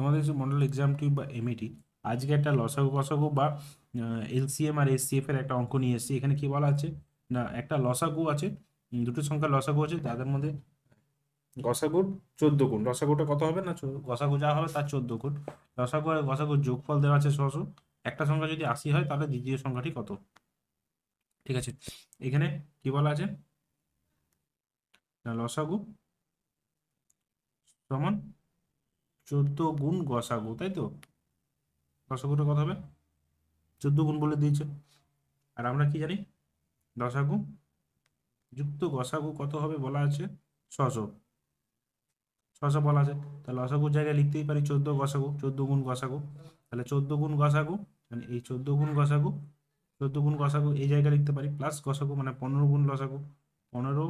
তোমাদের যে Mondal exam tube বা এমএটি e আজকে একটা লসাগু বসাগু বা এলসিএম আর এসসিএফ এর একটা অঙ্ক নিয়ে এসেছি এখানে কি বলা আছে না একটা লসাগু আছে দুটো সংখ্যা লসাগু আছে তাদের মধ্যে গসাগুর চোদ্দ গুণ রসাগুটা কত হবে না গসাগু যা হবে তার চোদ্দ গুণ রসাগু আর গসাগুর যোগফল দেওয়া আছে ছশো একটা সংখ্যা যদি আশি হয় তাহলে দ্বিতীয় সংখ্যাটি কত ঠিক আছে এখানে কি বলা আছে না লসাগু সমান চোদ্দ গুণ গসাগু তাই তো গসাগুটা কত হবে চোদ্দ গুণ বলে দিয়েছে আর আমরা কি জানি দশাগু যুক্ত গসাগু কত হবে বলা আছে ছশো ছশো বলা আছে তাহলে লসাগুর জায়গায় লিখতেই পারি চোদ্দ গসাগু চোদ্দ গুণ গসাগু তাহলে চোদ্দ গুণ গসাগু মানে এই চোদ্দ গুণ গসাগু চোদ্দ গুণ গসাগু এই জায়গায় লিখতে পারি প্লাস গসাগু মানে পনেরো গুণ লসাগু পনেরো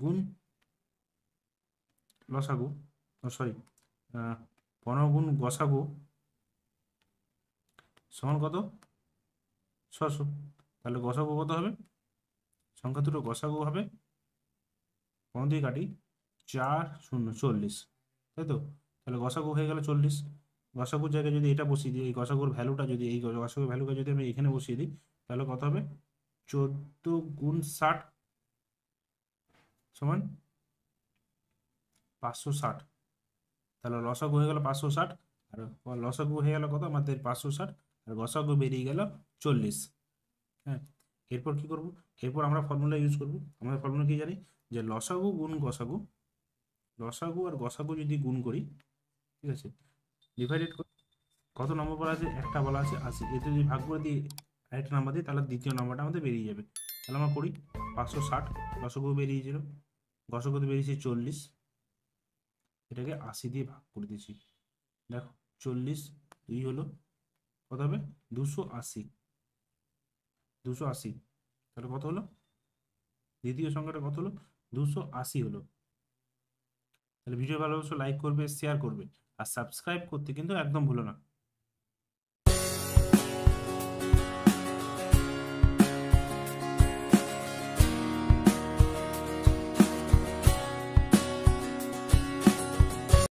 গুণ লসাগু সরি পনেরো গুণ গসাগো সমান কত ছশো তাহলে গসাগো কত হবে সংখ্যা দুটো গসাগো হবে পনেরো দিয়ে কাটি চার শূন্য চল্লিশ তাই তো তাহলে গসাগো হয়ে গেল চল্লিশ গসাগুর জায়গায় যদি এটা বসিয়ে দিই এই গসাগুর ভ্যালুটা যদি এই গসাগুর ভ্যালুটা যদি আমি এখানে বসিয়ে দিই তাহলে কত হবে চোদ্দ গুণ ষাট সমান পাঁচশো ষাট তাহলে লসক হয়ে গেল পাঁচশো ষাট আর লসক হয়ে গেল কত আমাদের পাঁচশো ষাট আর গসক বেরিয়ে গেল চল্লিশ হ্যাঁ এরপর কি করব এরপর আমরা ফর্মুলা ইউজ করব আমাদের ফর্মুলা কি জানি যে লসাগু গুণ গসাগু লসাগু আর গসাগু যদি গুণ করি ঠিক আছে ডিভাইডেড কত নম্বর বলা আছে একটা বলা আছে আশি এতে যদি ভাগ করে দিই একটা নাম্বার দিই তাহলে দ্বিতীয় নাম্বারটা আমাদের বেরিয়ে যাবে তাহলে আমরা করি পাঁচশো ষাট লসগু বেরিয়েছিল গসগু বেরিয়েছে চল্লিশ এটাকে আশি দিয়ে ভাগ করে দিয়েছি দেখো চল্লিশ দুই হলো কত হবে দুশো আশি দুশো আশি তাহলে কত হলো দ্বিতীয় সংখ্যাটা কত হলো দুশো আশি হলো তাহলে ভিডিও ভালোবাসো লাইক করবে শেয়ার করবে আর সাবস্ক্রাইব করতে কিন্তু একদম ভুলো না